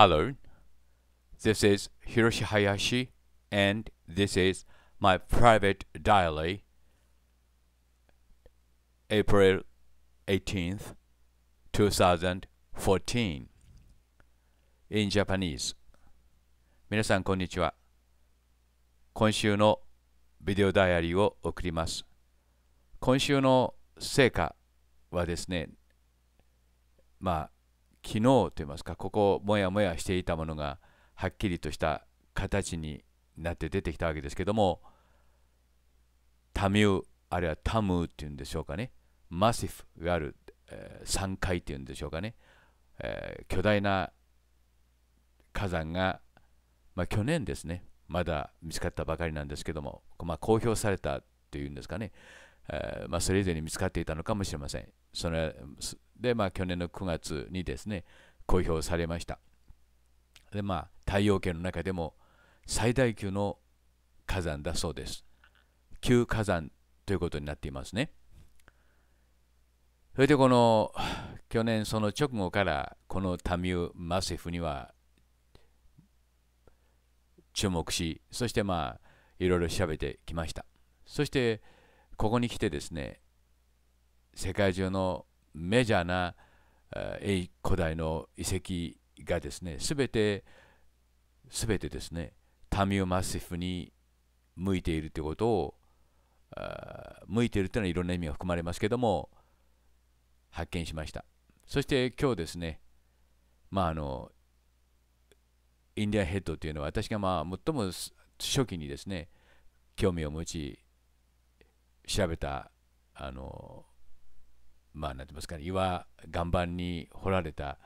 Hello, this is Hiroshi Hayashi and this is my private diary. April 18th, 2014 in Japanese 皆さんこんにちは今週のビデオダイアリーを送ります今週の成果はですねまあ昨日といいますかここもやもやしていたものがはっきりとした形になって出てきたわけですけどもタミューあるいはタムーっていうんでしょうかねマシフがある、えー、3階っていうんでしょうかね、えー、巨大な火山が、まあ、去年ですねまだ見つかったばかりなんですけども、まあ、公表されたというんですかね、えー、まあ、それ以前に見つかっていたのかもしれませんそれで、まあ、去年の9月にですね、公表されました。で、まあ、太陽系の中でも最大級の火山だそうです。旧火山ということになっていますね。それでこの去年その直後からこのタミュー・マセフには注目しそしてまあいろいろ調べてきましたそしてここに来てですね世界中のメジャーな古代の遺跡がですね、すべて、すべてですね、タミオマシフに向いているということを、向いているというのはいろんな意味が含まれますけども、発見しました。そして今日ですね、まああの、インディアンヘッドというのは私がまあ最も初期にですね、興味を持ち、調べたあのまあ、なんて言いますかね、岩岩盤に彫られた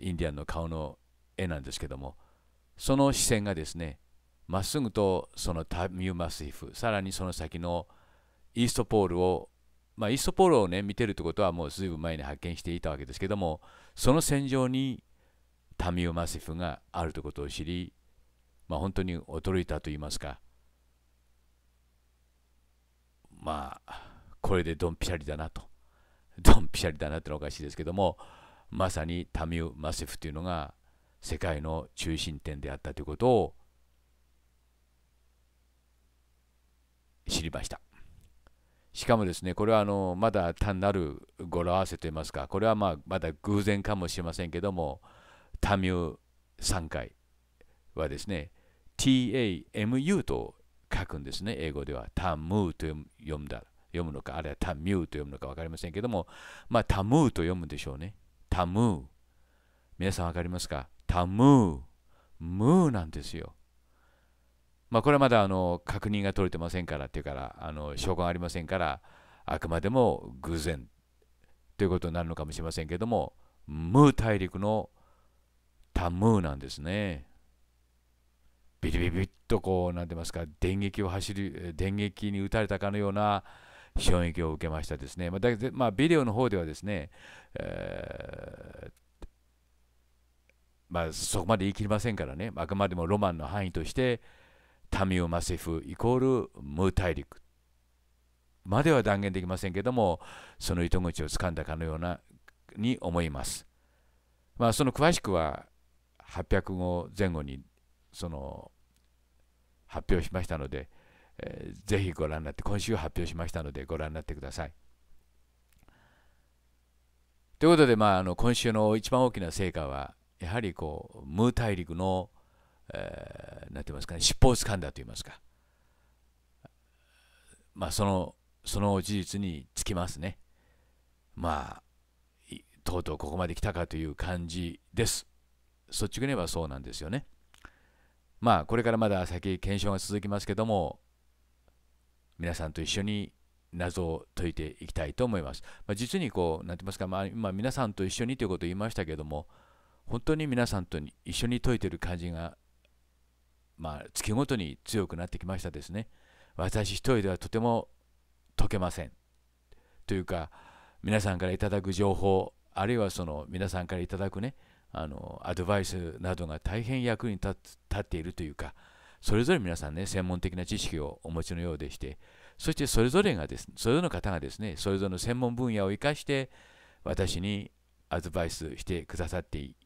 インディアンの顔の絵なんですけども、その視線がですね、まっすぐとそのタミューマスイフ、さらにその先のイーストポールを、まあ、イーストポールをね、見てるってことはもう随分前に発見していたわけですけども、その戦場にタミューマスイフがあるということを知り、まあ、本当に驚いたと言いますか、まあ、これでドンピシャリだなと。ピシャリだなってのはおかしいですけどもまさにタミウ・マセフというのが世界の中心点であったということを知りました。しかもですね、これはあのまだ単なる語呂合わせといいますか、これはまあまだ偶然かもしれませんけども、タミュ3回はですね、TAMU と書くんですね、英語では。タムーと読んだ。読むのか、あるいはタミューと読むのか分かりませんけども、まあ、タムーと読むんでしょうね。タムー。皆さん分かりますかタムー。ムーなんですよ。まあ、これはまだあの確認が取れてませんからっていうから、あの証拠がありませんから、あくまでも偶然ということになるのかもしれませんけども、ムー大陸のタムーなんですね。ビリビリビッとこう、なんて言いますか、電撃を走る、電撃に打たれたかのような、衝撃を受けましたですね。まあ、だまあ、ビデオの方ではですね、えーまあ、そこまで言い切りませんからね、あくまでもロマンの範囲として、タミウ・マセフイコールムー大陸までは断言できませんけども、その糸口をつかんだかのようなに思います。まあ、その詳しくは800号前後にその発表しましたので、えー、ぜひご覧になって、今週発表しましたので、ご覧になってください。ということで、まあ、あの今週の一番大きな成果は、やはりこう、ムー大陸の、えー、なんて言いますかね、尻尾を掴んだと言いますか、まあ、その、その事実につきますね。まあ、とうとうここまで来たかという感じです。率直に言えばそうなんですよね。まあ、これからまだ先、検証が続きますけども、皆さんと一緒に謎を解いていきたいと思います。まあ、実にこう、何て言いますか、まあ、今皆さんと一緒にということを言いましたけども、本当に皆さんと一緒に解いてる感じが、まあ、月ごとに強くなってきましたですね。私一人ではとても解けません。というか、皆さんからいただく情報、あるいはその皆さんからいただくね、あのアドバイスなどが大変役に立っているというか、それぞれ皆さんね、専門的な知識をお持ちのようでして、そしてそれぞれがです、ね、それぞれの方がですね、それぞれの専門分野を生かして、私にアドバイスしてくださってい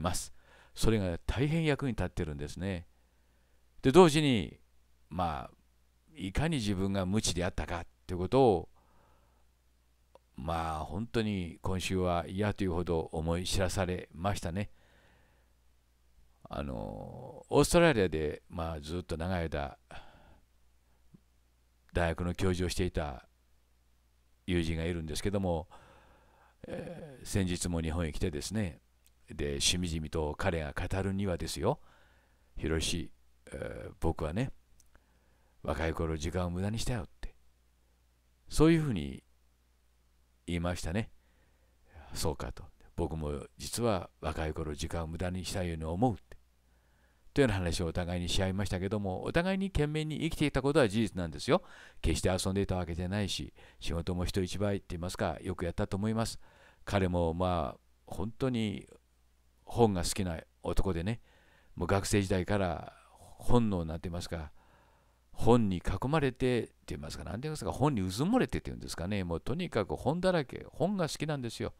ます。それが大変役に立ってるんですね。で、同時に、まあ、いかに自分が無知であったかということを、まあ、本当に今週は嫌というほど思い知らされましたね。あのオーストラリアで、まあ、ずっと長い間大学の教授をしていた友人がいるんですけども、えー、先日も日本へ来てですねでしみじみと彼が語るにはですよ広志、えー、僕はね若い頃時間を無駄にしたよってそういうふうに言いましたねそうかと僕も実は若い頃時間を無駄にしたように思うというような話をお互いにし合いましたけどもお互いに懸命に生きていたことは事実なんですよ決して遊んでいたわけじゃないし仕事も人一倍って言いますかよくやったと思います彼もまあ本当に本が好きな男でねもう学生時代から本能なんて言いますか本に囲まれてって言いますか何て言いますか本にうずもれてって言うんですかねもうとにかく本だらけ本が好きなんですよ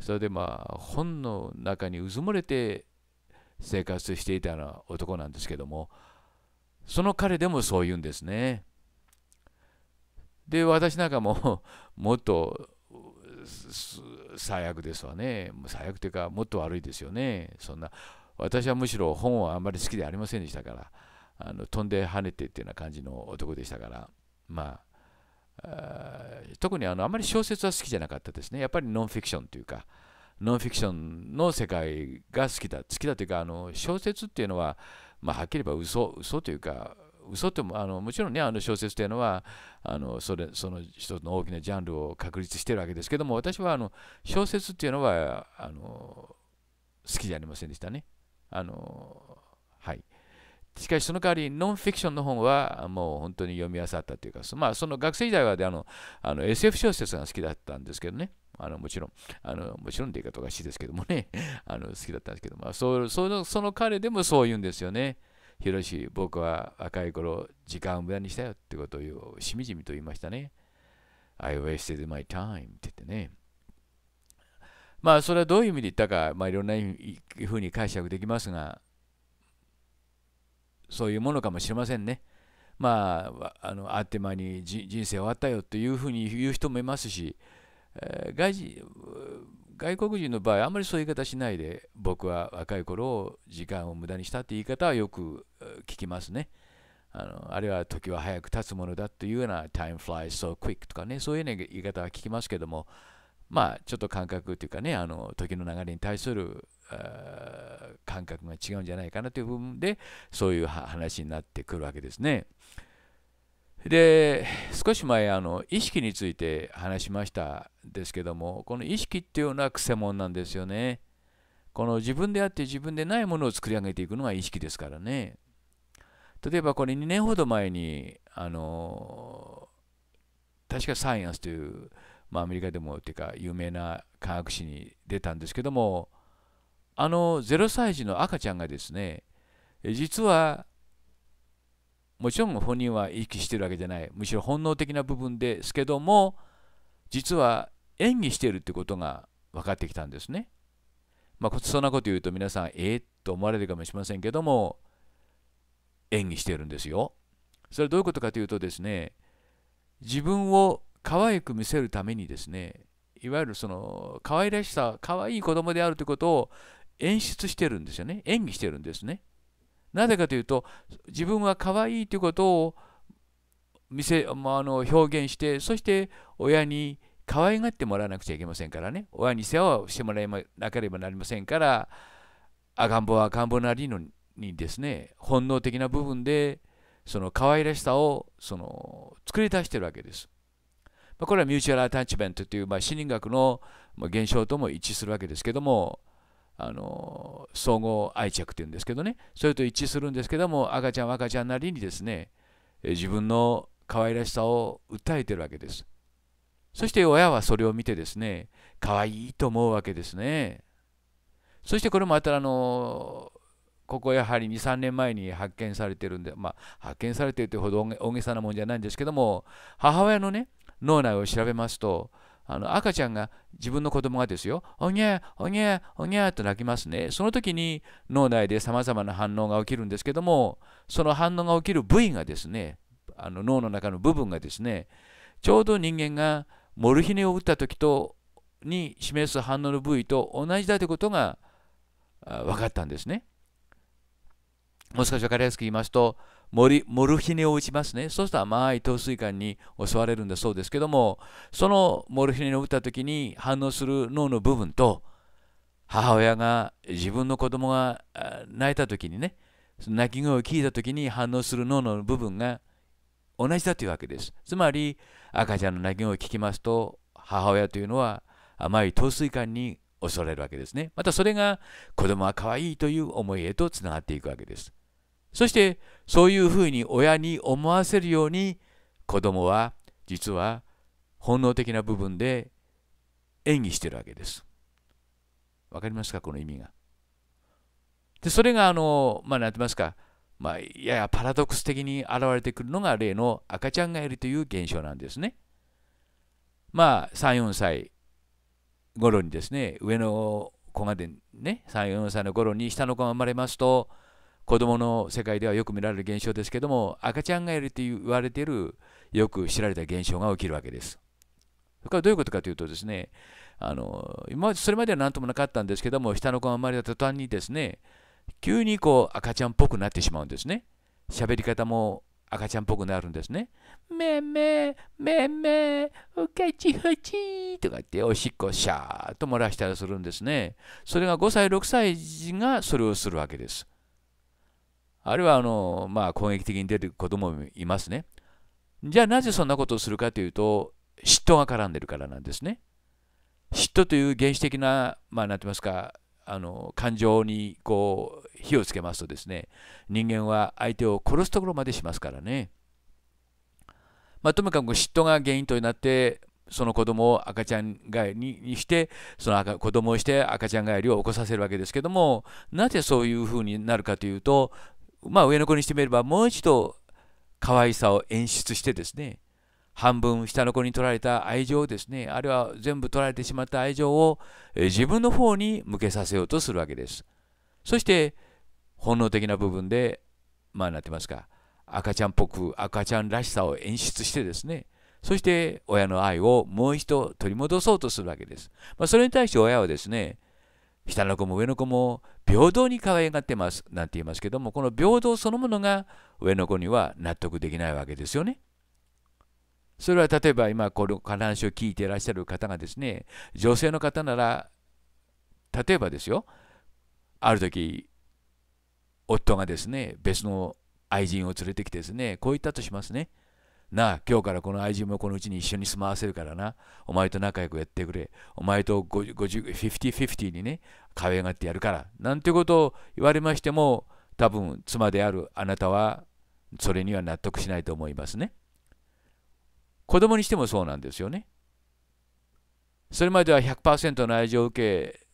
それでまあ本の中にうずもれて生活していた男なんですけどもその彼でもそう言うんですね。で私なんかも もっと最悪ですわね最悪というかもっと悪いですよねそんな私はむしろ本はあんまり好きでありませんでしたからあの飛んで跳ねてっていうような感じの男でしたからまあ特にあのあんまり小説は好きじゃなかったですねやっぱりノンフィクションというかノンフィクションの世界が好きだ好きだというかあの小説っていうのは、まあ、はっきり言えば嘘嘘というか嘘ってもあのもちろんねあの小説っていうのはあのそれその一つの大きなジャンルを確立してるわけですけども私はあの小説っていうのはあの好きじゃありませんでしたね。あのしかしその代わりノンフィクションの本はもう本当に読み漁ったというか、まあ、その学生時代はであのあの SF 小説が好きだったんですけどね。あのもちろん、あのもちろんでいい方おかしいですけどもね、あの好きだったんですけど、まあ、そうそのその彼でもそう言うんですよね。ひろし、僕は若い頃、時間を無駄にしたよってことをしみじみと言いましたね。I wasted my time って言ってね。まあ、それはどういう意味で言ったか、まあ、いろんなふうに解釈できますが、そういうものかもしれませんね。まあ、あのあって間に人生終わったよというふうに言う人もいますし、えー、外人外国人の場合あんまりそういう言い方しないで僕は若い頃時間を無駄にしたって言い方はよく聞きますね。あのあるいは時は早く経つものだというような time flies so quick とかねそういう言い方は聞きますけどもまあちょっと感覚というかねあの時の流れに対する感覚が違うんじゃないかなという部分でそういう話になってくるわけですね。で少し前あの意識について話しましたですけどもこの意識っていうのは癖もんなんですよね。この自分であって自分でないものを作り上げていくのが意識ですからね。例えばこれ2年ほど前にあの確かサイエンスという、まあ、アメリカでもっていうか有名な科学誌に出たんですけどもあの0歳児の赤ちゃんがですね実はもちろん本人は息してるわけじゃないむしろ本能的な部分ですけども実は演技してるってことが分かってきたんですね。まあ、そんなこと言うと皆さんええー、と思われるかもしれませんけども演技してるんですよ。それはどういうことかというとですね自分を可愛く見せるためにですねいわゆるその可愛らしさ可愛い子供であるということを演出してるんですよね演技してるんですねなぜかというと自分は可愛いということを見せ、まあ、の表現してそして親に可愛がってもらわなくちゃいけませんからね親に世話をしてもらえなければなりませんから赤ん坊は赤ん坊なりのにですね本能的な部分でその可愛らしさをその作り出してるわけです。これはミューチュアルアタッチメントという、まあ、心理学の現象とも一致するわけですけどもあの総合愛着っていうんですけどねそれと一致するんですけども赤ちゃん赤ちゃんなりにですね自分の可愛らしさを訴えてるわけですそして親はそれを見てですね可愛いと思うわけですねそしてこれもまたあのここやはり23年前に発見されてるんでまあ発見されてるってほど大げさなもんじゃないんですけども母親のね脳内を調べますとあの赤ちゃんが自分の子供がですよ、おにゃおにゃおにゃと泣きますね。その時に脳内でさまざまな反応が起きるんですけども、その反応が起きる部位がですね、あの脳の中の部分がですね、ちょうど人間がモルヒネを打った時とに示す反応の部位と同じだということが分かったんですね。もう少し分かりやすく言いますと、モルヒネを打ちますねそうすると甘い糖水管に襲われるんだそうですけどもそのモルヒネを打った時に反応する脳の部分と母親が自分の子供が泣いた時にね泣き声を聞いた時に反応する脳の部分が同じだというわけですつまり赤ちゃんの泣き声を聞きますと母親というのは甘い糖水管に襲われるわけですねまたそれが子供は可愛いという思いへとつながっていくわけですそしてそういうふうに親に思わせるように子供は実は本能的な部分で演技してるわけです。わかりますかこの意味が。でそれがあのまあ何て言いますかまあ、ややパラドックス的に現れてくるのが例の赤ちゃんがいるという現象なんですね。まあ34歳頃にですね上の子がでね34歳の頃に下の子が生まれますと子供の世界ではよく見られる現象ですけども赤ちゃんがいると言われているよく知られた現象が起きるわけです。それからどういうことかというとですねあの今それまでは何ともなかったんですけども下の子が生まれた途端にですね急にこう赤ちゃんっぽくなってしまうんですね。喋り方も赤ちゃんっぽくなるんですね。めめめめおかちほちとかっておしっこシャーと漏らしたりするんですね。それが5歳6歳児がそれをするわけです。あるいはあの、まあ、攻撃的に出る子供もいますね。じゃあなぜそんなことをするかというと、嫉妬が絡んでるからなんですね。嫉妬という原始的な、まあ、なんて言いますか、あの感情にこう火をつけますとですね、人間は相手を殺すところまでしますからね。まあ、ともかく嫉妬が原因となって、その子供を赤ちゃんがにして、その子供をして赤ちゃん返りを起こさせるわけですけども、なぜそういうふうになるかというと、まあ、上の子にしてみればもう一度可愛さを演出してですね半分下の子に取られた愛情をですねあるいは全部取られてしまった愛情を自分の方に向けさせようとするわけですそして本能的な部分でまあなってますか赤ちゃんっぽく赤ちゃんらしさを演出してですねそして親の愛をもう一度取り戻そうとするわけです、まあ、それに対して親はですね下の子も上の子も平等に可愛がってますなんて言いますけどもこの平等そのものが上の子には納得できないわけですよね。それは例えば今この話を聞いていらっしゃる方がですね女性の方なら例えばですよある時夫がですね別の愛人を連れてきてですねこう言ったとしますねなあ、今日からこの愛人もこのうちに一緒に住まわせるからな。お前と仲良くやってくれ。お前と50-50にね、可愛がってやるから。なんてことを言われましても、多分妻であるあなたは、それには納得しないと思いますね。子供にしてもそうなんですよね。それまでは100%の愛情を受け、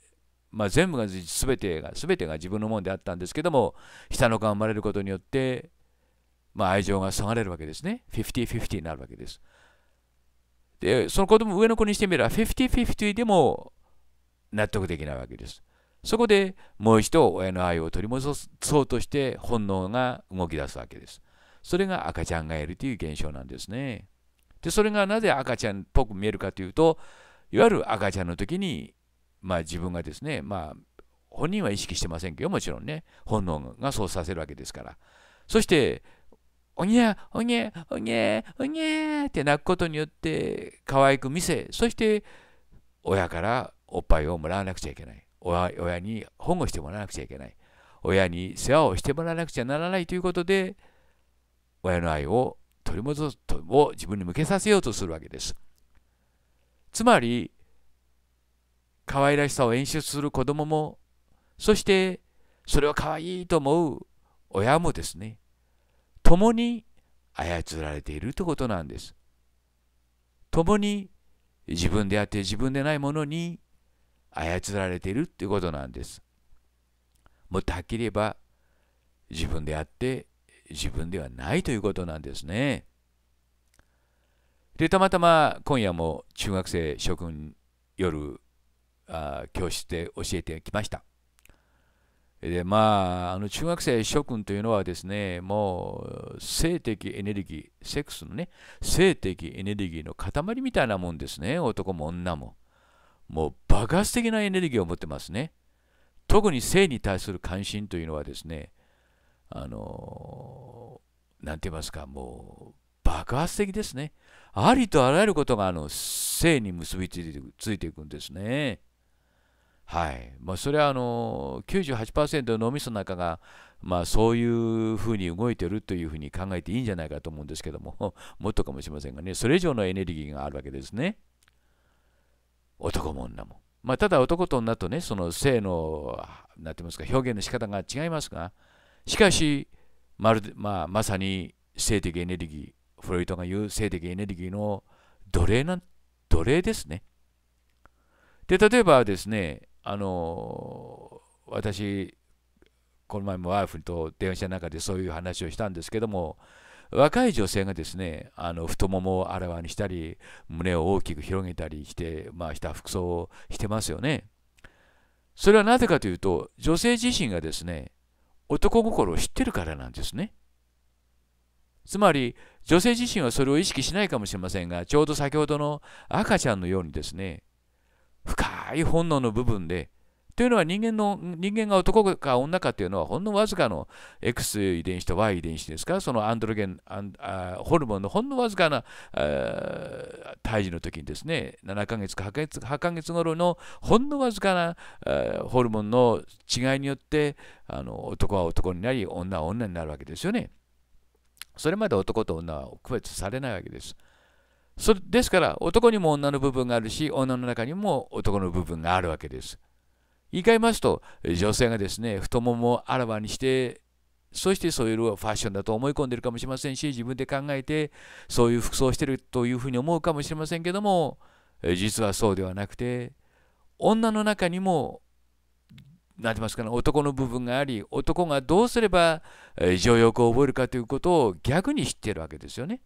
まあ、全部が全てが全てが自分のものであったんですけども下の子が生まれることによってまあ、愛情が下がれるわけですね。50-50になるわけです。で、その子供、上の子にしてみれば、50-50でも納得できないわけです。そこでもう一度親の愛を取り戻そうとして本能が動き出すわけです。それが赤ちゃんがいるという現象なんですね。で、それがなぜ赤ちゃんっぽく見えるかというと、いわゆる赤ちゃんの時に、まあ自分がですね、まあ本人は意識してませんけど、もちろんね、本能がそうさせるわけですから。そして、おにゃおにゃおにゃおにゃって泣くことによって可愛く見せそして親からおっぱいをもらわなくちゃいけない親に保護してもらわなくちゃいけない親に世話をしてもらわなくちゃならないということで親の愛を取り戻すを自分に向けさせようとするわけですつまり可愛らしさを演出する子供もそしてそれを可愛いと思う親もですね共に操られているということなんです。共に自分であって自分でないものに操られているということなんです。もっとはっきり言えば自分であって自分ではないということなんですね。でたまたま今夜も中学生諸君夜あ教室で教えてきました。でまあ、あの中学生諸君というのはですね、もう性的エネルギー、セックスのね、性的エネルギーの塊みたいなもんですね、男も女も。もう爆発的なエネルギーを持ってますね。特に性に対する関心というのはですね、あの、なんて言いますか、もう爆発的ですね。ありとあらゆることがあの性に結びついていくんですね。はい、まあ、それはあの98%の脳みその中が、まあ、そういうふうに動いてるというふうに考えていいんじゃないかと思うんですけども、もっとかもしれませんがね、それ以上のエネルギーがあるわけですね。男も女も。まあ、ただ男と女とね、その性の、なんて言いますか、表現の仕方が違いますが、しかし、まるで、まあ、まさに性的エネルギー、フロイトが言う性的エネルギーの奴隷な、奴隷ですね。で、例えばですね、あの私この前もワイフと電話した中でそういう話をしたんですけども若い女性がですねあの太ももをあらわにしたり胸を大きく広げたりして、まあ、した服装をしてますよねそれはなぜかというと女性自身がですね男心を知ってるからなんですねつまり女性自身はそれを意識しないかもしれませんがちょうど先ほどの赤ちゃんのようにですね深い本能の部分でというのは人間の人間が男か女かというのはほんのわずかの X 遺伝子と Y 遺伝子ですからそのアンドロゲンホルモンのほんのわずかな胎児の時にですね7ヶ月か8ヶ月 ,8 ヶ月頃のほんのわずかなホルモンの違いによってあの男は男になり女は女になるわけですよね。それまで男と女は区別されないわけです。それですから男にも女の部分があるし女の中にも男の部分があるわけです。言い換えますと女性がですね太ももをあらわにしてそしてそういうファッションだと思い込んでるかもしれませんし自分で考えてそういう服装をしてるというふうに思うかもしれませんけども実はそうではなくて女の中にも何て言いますかね男の部分があり男がどうすれば情欲を覚えるかということを逆に知ってるわけですよね。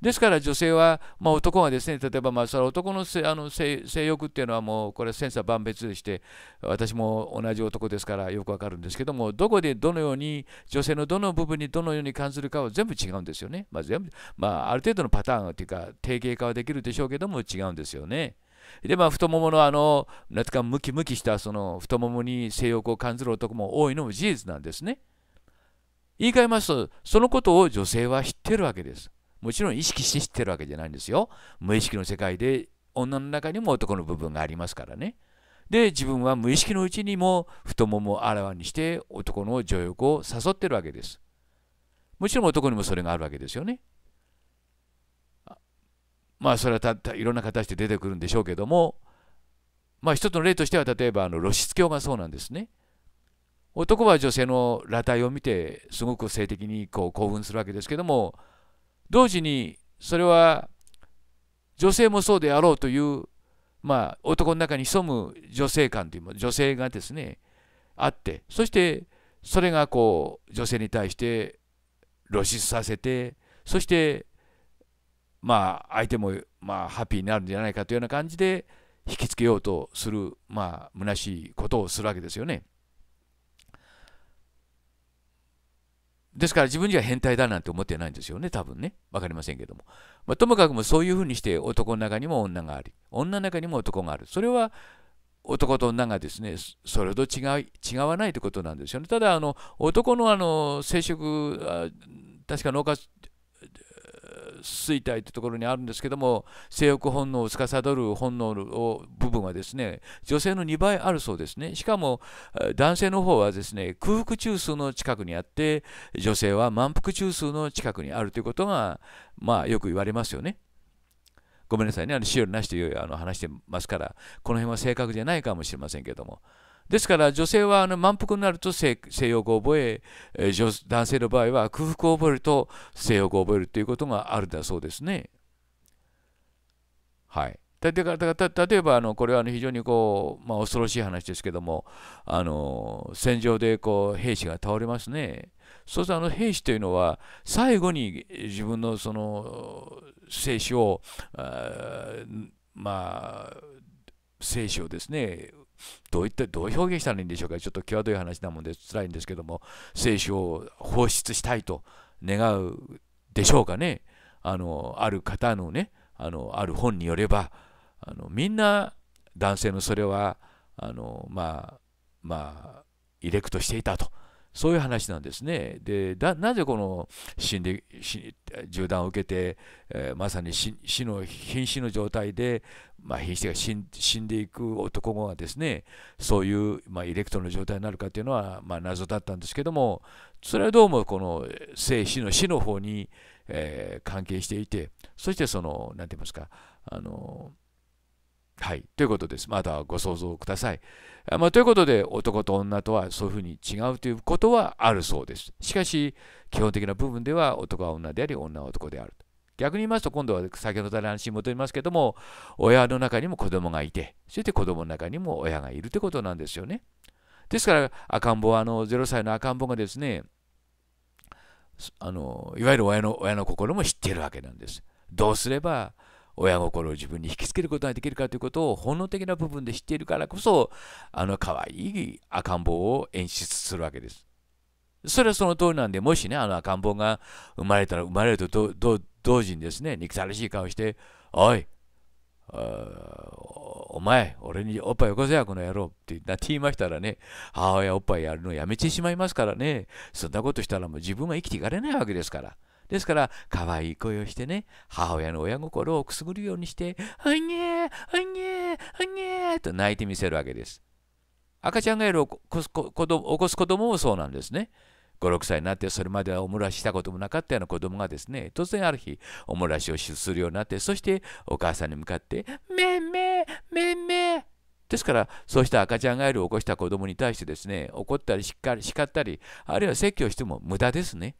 ですから女性は、まあ、男はですね例えばまあそれ男のあの性欲っていうのはもうこれセンサー万別でして私も同じ男ですからよくわかるんですけどもどこでどのように女性のどの部分にどのように感じるかは全部違うんですよね、まあ、全部まあ、ある程度のパターンというか定型化はできるでしょうけども違うんですよね。でまあ、太もものあの、なんかムキムキしたその太ももに性欲を感じる男も多いのも事実なんですね。言い換えますと、そのことを女性は知ってるわけです。もちろん意識して知ってるわけじゃないんですよ。無意識の世界で女の中にも男の部分がありますからね。で、自分は無意識のうちにも太ももをあらわにして男の女欲を誘ってるわけです。もちろん男にもそれがあるわけですよね。まあそれはたったいろんな形で出てくるんでしょうけども、まあ一つの例としては例えばあの露出狂がそうなんですね。男は女性の裸体を見てすごく性的にこう興奮するわけですけども、同時にそれは女性もそうであろうというまあ男の中に潜む女性感というも女性がですねあってそしてそれがこう女性に対して露出させてそしてまあ相手もまあハッピーになるんじゃないかというような感じで引きつけようとするまあ虚しいことをするわけですよね。ですから自分には変態だなんて思ってないんですよね、多分ね。分かりませんけども。まあ、ともかくもそういうふうにして男の中にも女があり、女の中にも男がある。それは男と女がですね、それと違い違わないということなんですよね。ただ、あの男のあの生殖、確か脳活衰退というところにあるんですけども性欲本能を司る本能の部分はですね女性の2倍あるそうですねしかも男性の方はですね空腹中枢の近くにあって女性は満腹中枢の近くにあるということがまあよく言われますよね。ごめんなさいね、あの資料なしというあの話してますから、この辺は正確じゃないかもしれませんけども。ですから女性はあの満腹になると性欲を覚ええ男性の場合は空腹を覚えると性欲を覚えるということがあるんだそうですね。はい、だ例えばあのこれはあの非常にこう、まあ、恐ろしい話ですけどもあの戦場でこう兵士が倒れますね。そうするとあの兵士というのは最後に自分のその精子をあまあ精子をですねどういってどう表現したらいいんでしょうかちょっと際どい話なもんで辛いんですけども聖書を放出したいと願うでしょうかねあのある方のねあのある本によればあのみんな男性のそれはあのまあまあイレクトしていたとそういう話なんですね。でなぜこの死んで銃弾を受けて、えー、まさに死の瀕死の状態で、まあ、瀕死が死んでいく男がですねそういう、まあ、エレクトンの状態になるかというのは、まあ、謎だったんですけどもそれはどうもこの生死の死の方に、えー、関係していてそしてその何て言いますかあのーはい、ということです。またご想像ください。まあ、ということで、男と女とはそういうふうに違うということはあるそうです。しかし、基本的な部分では男は女であり、女は男であると。逆に言いますと、今度は先ほどの話に戻りますけども、親の中にも子供がいて、そして子供の中にも親がいるということなんですよね。ですから、赤ん坊は、あの、0歳の赤ん坊がですね、あのいわゆる親の親の心も知っているわけなんです。どうすれば親心を自分に引きつけることができるかということを本能的な部分で知っているからこそあの可愛い赤ん坊を演出するわけです。それはその通りなんでもしねあの赤ん坊が生まれたら生まれると同時にですね憎たらしい顔して「おいお前、俺におっぱいよこせや、この野郎ってなって言いましたらね、母親おっぱいやるのをやめてしまいますからね、そんなことしたらもう自分は生きていかれないわけですから。ですから、可愛い声をしてね、母親の親心をくすぐるようにして、あにゃー、あにゃー、あにゃーと泣いてみせるわけです。赤ちゃんがいるを子供起こす子供もそうなんですね。5、6歳になって、それまではおもらししたこともなかったような子供がですね、突然ある日、おもらしをするようになって、そしてお母さんに向かって、めんめん、めんめん。ですから、そうした赤ちゃんガエルを起こした子供に対してですね、怒ったりしっかり叱ったり、あるいは説教しても無駄ですね。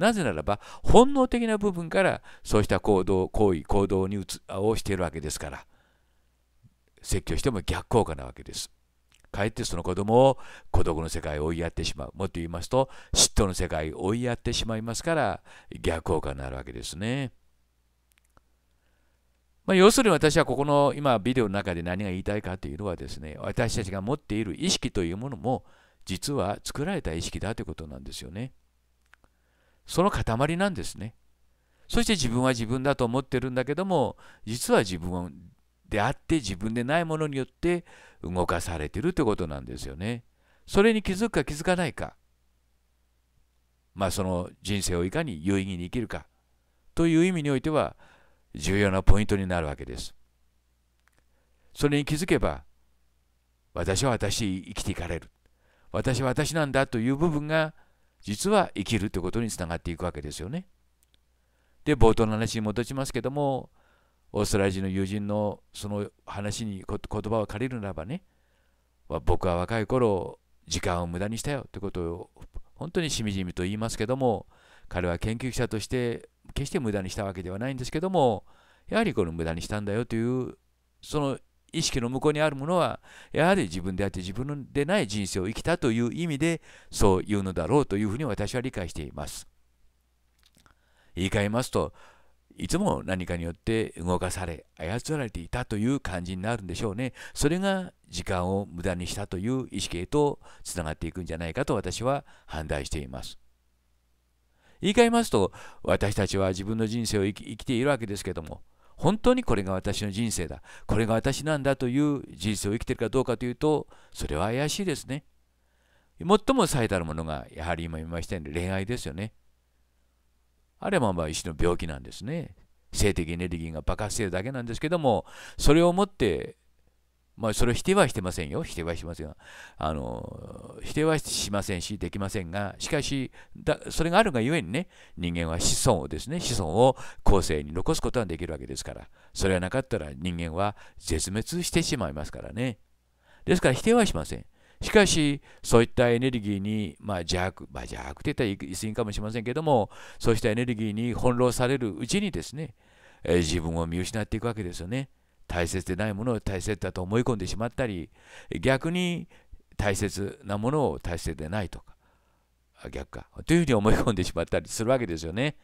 なぜならば本能的な部分からそうした行動行為行動に移をしているわけですから説教しても逆効果なわけです。かえってその子供を孤独の世界を追いやってしまうもっと言いますと嫉妬の世界を追いやってしまいますから逆効果になるわけですね。まあ、要するに私はここの今ビデオの中で何が言いたいかというのはですね私たちが持っている意識というものも実は作られた意識だということなんですよね。その塊なんですね。そして自分は自分だと思ってるんだけども実は自分であって自分でないものによって動かされてるってことなんですよね。それに気づくか気づかないかまあその人生をいかに有意義に生きるかという意味においては重要なポイントになるわけです。それに気づけば私は私生きていかれる私は私なんだという部分が実は生きるってことにつながっていくわけですよね。で冒頭の話に戻しますけどもオーストラリア人の友人のその話に言葉を借りるならばね僕は若い頃時間を無駄にしたよってことを本当にしみじみと言いますけども彼は研究者として決して無駄にしたわけではないんですけどもやはりこの無駄にしたんだよというその意識の向こうにあるものはやはり自分であって自分でない人生を生きたという意味でそう言うのだろうというふうに私は理解しています言い換えますといつも何かによって動かされ操られていたという感じになるんでしょうねそれが時間を無駄にしたという意識へとつながっていくんじゃないかと私は判断しています言い換えますと私たちは自分の人生を生きているわけですけども本当にこれが私の人生だこれが私なんだという人生を生きているかどうかというとそれは怪しいですね最も最たるものがやはり今言いましたように恋愛ですよねあれはまあ一種の病気なんですね性的エネルギーが爆発しているだけなんですけどもそれをもってまあ、それを否定はしてませんよ。否定はしませんが、あの、否定はしませんし、できませんが、しかし、だそれがあるがゆえにね、人間は子孫をですね、子孫を後世に残すことができるわけですから、それがなかったら人間は絶滅してしまいますからね。ですから否定はしません。しかし、そういったエネルギーに、まあ、邪悪、まあ、邪悪て言ったら言い過ぎかもしれませんけども、そうしたエネルギーに翻弄されるうちにですね、えー、自分を見失っていくわけですよね。大切でないものを大切だと思い込んでしまったり逆に大切なものを大切でないとか逆かというふうに思い込んでしまったりするわけですよね。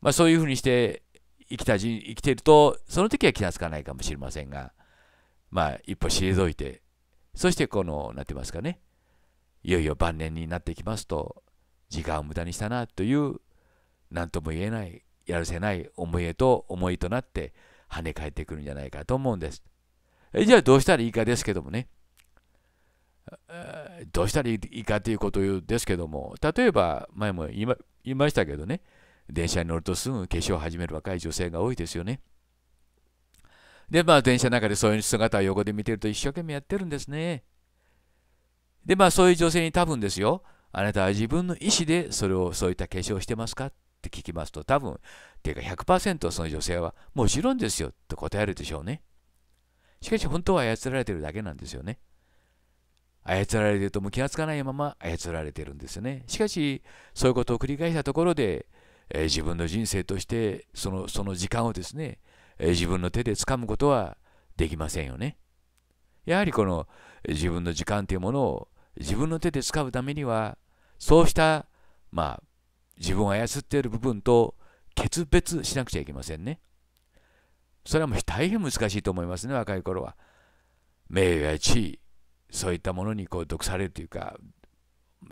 まあ、そういうふうにして生きた生きているとその時は気が付かないかもしれませんが、まあ、一歩退いてそしてこの何て言いますかねいよいよ晩年になってきますと時間を無駄にしたなという何とも言えないやるせない思いへと思いとなって跳ね返ってくるんじゃないかと思うんです。じゃあどうしたらいいかですけどもね。どうしたらいいかということですけども、例えば前も言いましたけどね、電車に乗るとすぐ化粧を始める若い女性が多いですよね。で、まあ電車の中でそういう姿を横で見てると一生懸命やってるんですね。で、まあそういう女性に多分ですよ、あなたは自分の意思でそれをそういった化粧をしてますかって聞きますと、多分、ていうか100%その女性は、もちろんですよと答えるでしょうね。しかし本当は操られてるだけなんですよね。操られてるとも気がつかないまま操られてるんですね。しかし、そういうことを繰り返したところで、えー、自分の人生としてその、その時間をですね、えー、自分の手で掴むことはできませんよね。やはりこの自分の時間というものを自分の手で掴むためには、そうした、まあ、自分を操っている部分と決別しなくちゃいけませんね。それはもう大変難しいと思いますね、若い頃は。名誉や地位、そういったものにこう毒されるというか、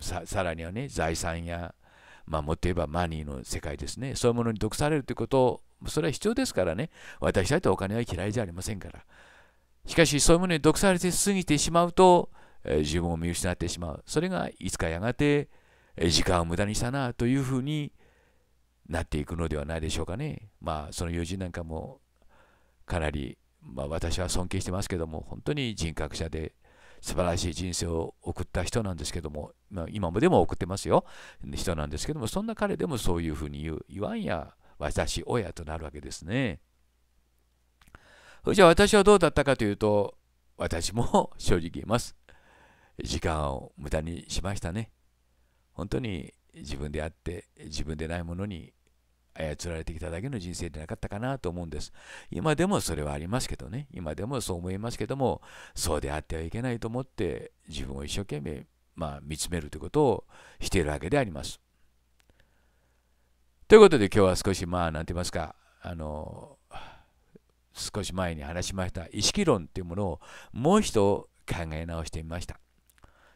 さらにはね、財産や、まあ、もっと言えばマニーの世界ですね、そういうものに毒されるということを、それは必要ですからね、私だってお金は嫌いじゃありませんから。しかし、そういうものに毒されてすぎてしまうと、えー、自分を見失ってしまう。それがいつかやがて時間を無駄にしたなというふうになっていくのではないでしょうかね。まあ、その友人なんかもかなり、まあ、私は尊敬してますけども、本当に人格者で素晴らしい人生を送った人なんですけども、まあ、今もでも送ってますよ、人なんですけども、そんな彼でもそういうふうに言う、言わんや、私、親となるわけですね。じゃあ私はどうだったかというと、私も正直言います。時間を無駄にしましたね。本当に自分であって自分でないものに操られてきただけの人生でなかったかなと思うんです。今でもそれはありますけどね、今でもそう思いますけども、そうであってはいけないと思って、自分を一生懸命、まあ、見つめるということをしているわけであります。ということで今日は少しまあ、なんて言いますか、あの、少し前に話しました意識論というものをもう一度考え直してみました。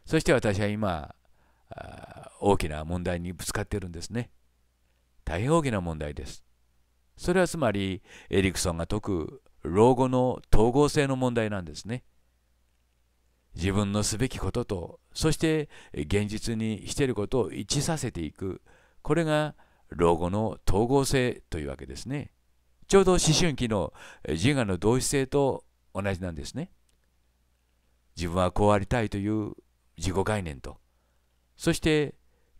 そして私は今、大きな問題にぶつかってるんですね。大変大きな問題です。それはつまりエリクソンが解く老後の統合性の問題なんですね。自分のすべきこととそして現実にしていることを一致させていくこれが老後の統合性というわけですね。ちょうど思春期の自我の同一性と同じなんですね。自分はこうありたいという自己概念とそして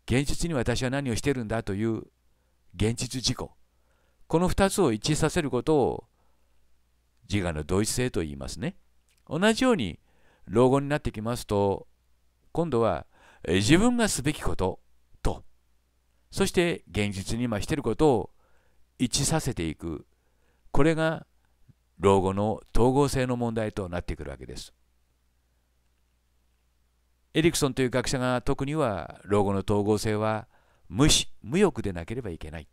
現実に私は何をしてるんだという現実自己この2つを一致させることを自我の同一性と言いますね同じように老後になってきますと今度は自分がすべきこととそして現実に今してることを一致させていくこれが老後の統合性の問題となってくるわけですエリクソンという学者が特には老後の統合性は無視無欲でなければいけない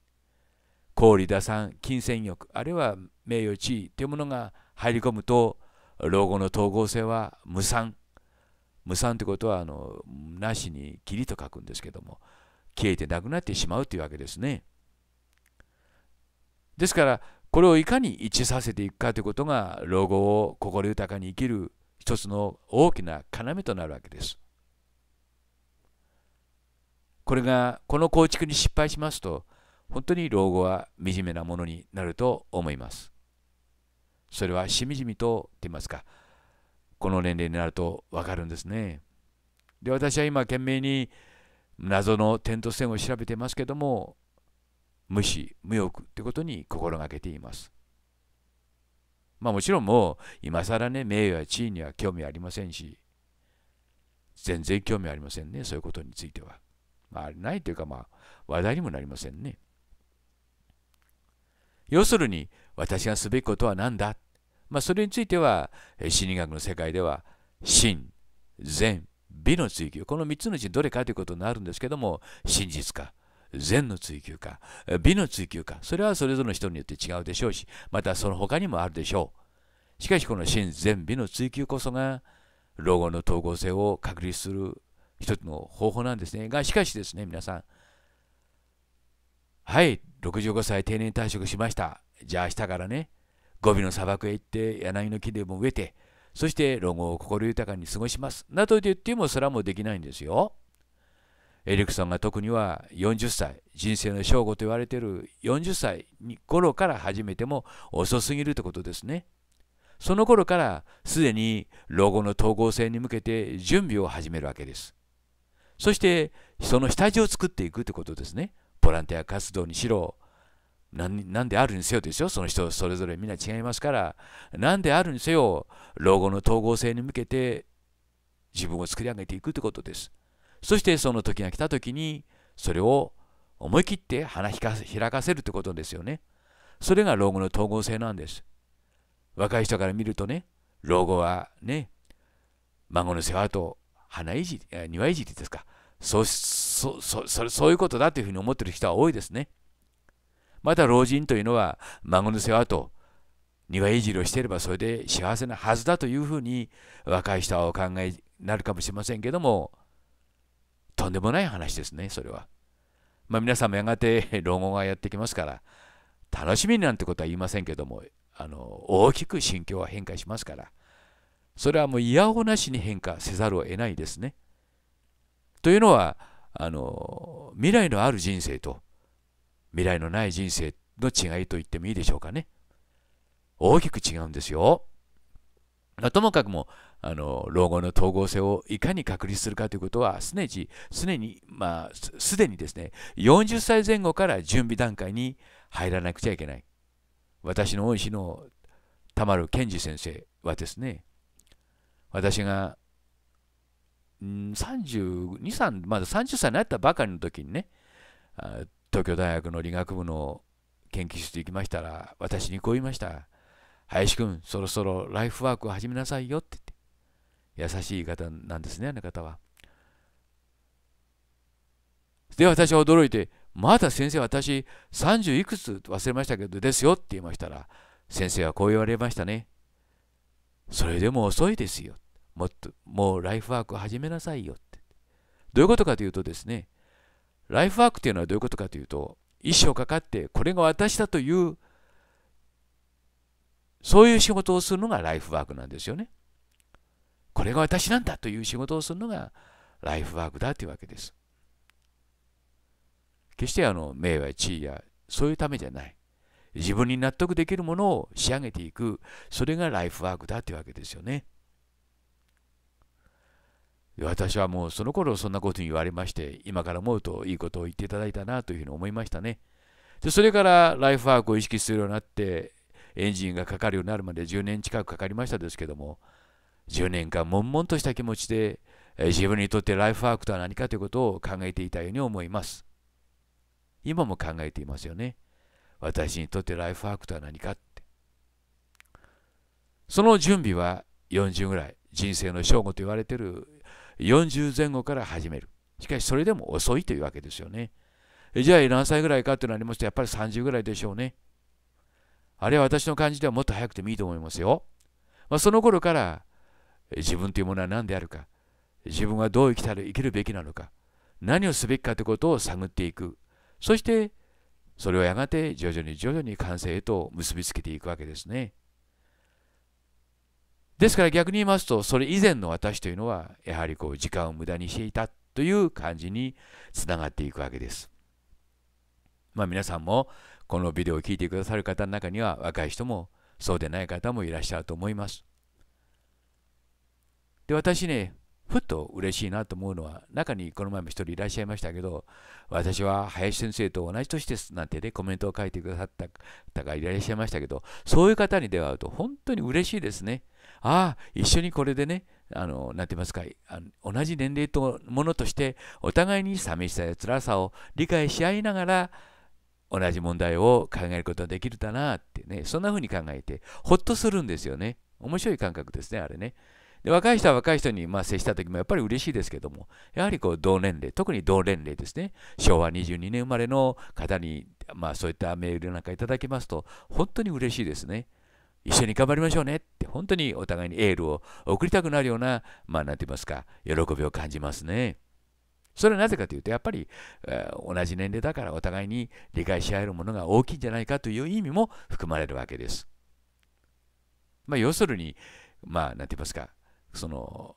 氷打算金銭欲あるいは名誉地位というものが入り込むと老後の統合性は無産無産ということはあのなしにきりと書くんですけども消えてなくなってしまうというわけですねですからこれをいかに一致させていくかということが老後を心豊かに生きる一つの大きな要となるわけです。これがこの構築に失敗しますと本当に老後は惨めなものになると思いますそれはしみじみとと言いますかこの年齢になると分かるんですねで私は今懸命に謎の点と線を調べてますけども無視無欲ということに心がけていますまあもちろんもう今更ね名誉や地位には興味ありませんし全然興味ありませんねそういうことについては。まあ、ないというか、まあ、話題にもなりませんね。要するに、私がすべきことは何だまあ、それについては、心理学の世界では、真、善、美の追求。この3つのうちどれかということになるんですけども、真実か、善の追求か、美の追求か。それはそれぞれの人によって違うでしょうし、またその他にもあるでしょう。しかし、この真、善、美の追求こそが、老後の統合性を確立する一つの方法なんですね。が、しかしですね、皆さん。はい、65歳定年退職しました。じゃあ明日からね、ゴビの砂漠へ行って、柳の木でも植えて、そして老後を心豊かに過ごします。などと言っても、それはもうできないんですよ。エリクソンが特には40歳、人生の正午と言われている40歳頃から始めても遅すぎるということですね。その頃からすでに老後の統合性に向けて準備を始めるわけです。そしてその下地を作っていくってことですねボランティア活動にしろ何であるにせよですよその人それぞれみんな違いますから何であるにせよ老後の統合性に向けて自分を作り上げていくということですそしてその時が来た時にそれを思い切って花開かせるということですよねそれが老後の統合性なんです若い人から見るとね老後はね孫の世話と花いじり庭いじりですかそそそそそういうことだというふうに思ってる人は多いですね。また老人というのは孫の世話と庭いじりをしていればそれで幸せなはずだというふうに若い人はお考えになるかもしれませんけどもとんでもない話ですねそれは。まあ皆さんもやがて老後がやってきますから楽しみなんてことは言いませんけどもあの大きく心境は変化しますからそれはもういやおなしに変化せざるを得ないですね。というのはあの未来のある人生と未来のない人生の違いと言ってもいいでしょうかね大きく違うんですよ、まあ、ともかくもあの老後の統合性をいかに確立するかということはすなわでに,、まあ、すでにですね40歳前後から準備段階に入らなくちゃいけない私の恩師の田丸健二先生はですね私が32、3まだ30歳になったばかりの時にね、東京大学の理学部の研究室行きましたら、私にこう言いました。林くん、そろそろライフワークを始めなさいよって言って、優しいい方なんですね、あの方は。で、私は驚いて、まだ先生、私、30いくつ忘れましたけど、ですよって言いましたら、先生はこう言われましたね。それでも遅いですよ。もっと、もうライフワーク始めなさいよって。どういうことかというとですね、ライフワークというのはどういうことかというと、一生かかってこれが私だという、そういう仕事をするのがライフワークなんですよね。これが私なんだという仕事をするのがライフワークだというわけです。決してあの名や地位やそういうためじゃない。自分に納得できるものを仕上げていく、それがライフワークだというわけですよね。私はもうその頃そんなことに言われまして、今から思うといいことを言っていただいたなというふうに思いましたね。でそれからライフワークを意識するようになって、エンジンがかかるようになるまで10年近くかかりましたですけども、10年間悶々とした気持ちで、自分にとってライフワークとは何かということを考えていたように思います。今も考えていますよね。私にとってライフワークとは何かって。その準備は40ぐらい、人生の正午と言われてる40前後から始める。しかしそれでも遅いというわけですよね。じゃあ何歳ぐらいかってなりますとやっぱり30ぐらいでしょうね。あるいは私の感じではもっと早くてもいいと思いますよ。まあ、その頃から自分というものは何であるか、自分はどう生きたら生きるべきなのか、何をすべきかということを探っていく。そしてそれをやがて徐々に徐々に完成へと結びつけていくわけですね。ですから逆に言いますとそれ以前の私というのはやはりこう時間を無駄にしていたという感じにつながっていくわけです。まあ、皆さんもこのビデオを聴いてくださる方の中には若い人もそうでない方もいらっしゃると思います。で私ねふっと嬉しいなと思うのは中にこの前も一人いらっしゃいましたけど私は林先生と同じ年ですなんてねコメントを書いてくださった方がいらっしゃいましたけどそういう方に出会うと本当に嬉しいですね。ああ、一緒にこれでね、あの、なってますか、同じ年齢とものとして、お互いに寂しさや辛さを理解し合いながら、同じ問題を考えることができるだなってね、そんな風に考えて、ほっとするんですよね。面白い感覚ですね、あれね。で若い人は若い人にまあ接した時もやっぱり嬉しいですけども、やはりこう同年齢、特に同年齢ですね、昭和22年生まれの方に、まあ、そういったメールなんかいただきますと、本当に嬉しいですね。一緒に頑張りましょうねって本当にお互いにエールを送りたくなるようなまあ何て言いますか喜びを感じますね。それはなぜかというとやっぱり、えー、同じ年齢だからお互いに理解し合えるものが大きいんじゃないかという意味も含まれるわけです。まあ、要するにまあ何て言いますかその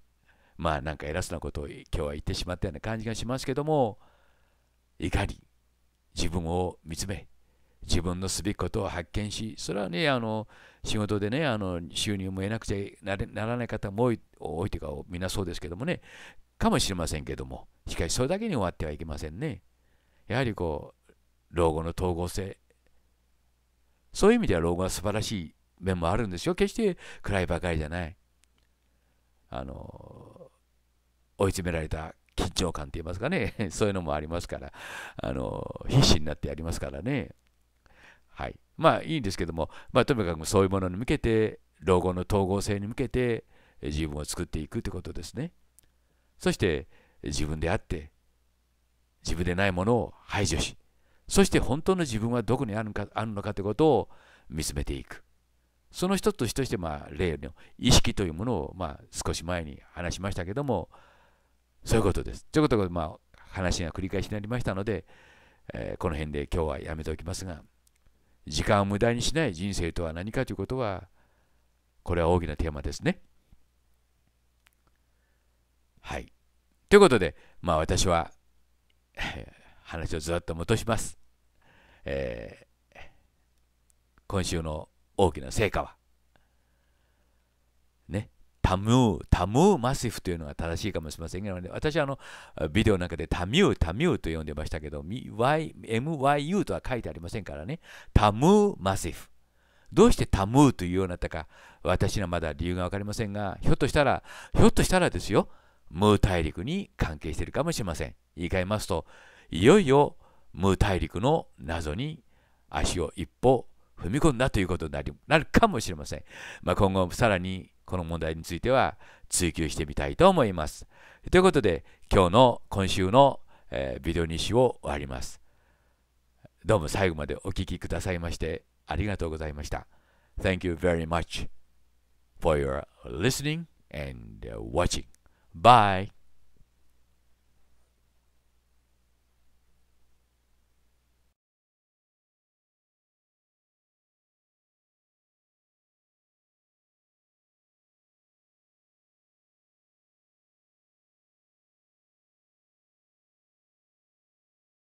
まあなんか偉そうなことを今日は言ってしまったような感じがしますけどもいかに自分を見つめ自分のすべきことを発見し、それはね、あの仕事でね、あの収入も得なくちゃならない方も多い多いというか、みんなそうですけどもね、かもしれませんけども、しかしそれだけに終わってはいけませんね。やはりこう、老後の統合性、そういう意味では老後は素晴らしい面もあるんですよ。決して暗いばかりじゃない。あの、追い詰められた緊張感といいますかね、そういうのもありますから、あの、必死になってやりますからね。はい、まあいいんですけども、まあ、とにかくそういうものに向けて老後の統合性に向けて自分を作っていくってことですねそして自分であって自分でないものを排除しそして本当の自分はどこにあるのかあるのかということを見つめていくその一つとしてまあ例の意識というものをまあ少し前に話しましたけどもそういうことです。ということでまあ話が繰り返しになりましたので、えー、この辺で今日はやめておきますが。時間を無駄にしない人生とは何かということは、これは大きなテーマですね。はい。ということで、まあ私は、話をずっと戻します。えー、今週の大きな成果は、タムタムマシフというのが正しいかもしれませんが、私はあのビデオの中でタミュー、タミューと呼んでましたけど、MYU とは書いてありませんからね、タムマシフ。どうしてタムーというようになったか、私にはまだ理由が分かりませんが、ひょっとしたら、ひょっとしたらですよ、ムー大陸に関係しているかもしれません。言い換えますと、いよいよムー大陸の謎に足を一歩踏み込んだということになるかもしれません。まあ、今後さらにこの問題については追求してみたいと思います。ということで、今日の、今週の、えー、ビデオ日誌を終わります。どうも最後までお聴きくださいまして、ありがとうございました。Thank you very much for your listening and watching. Bye!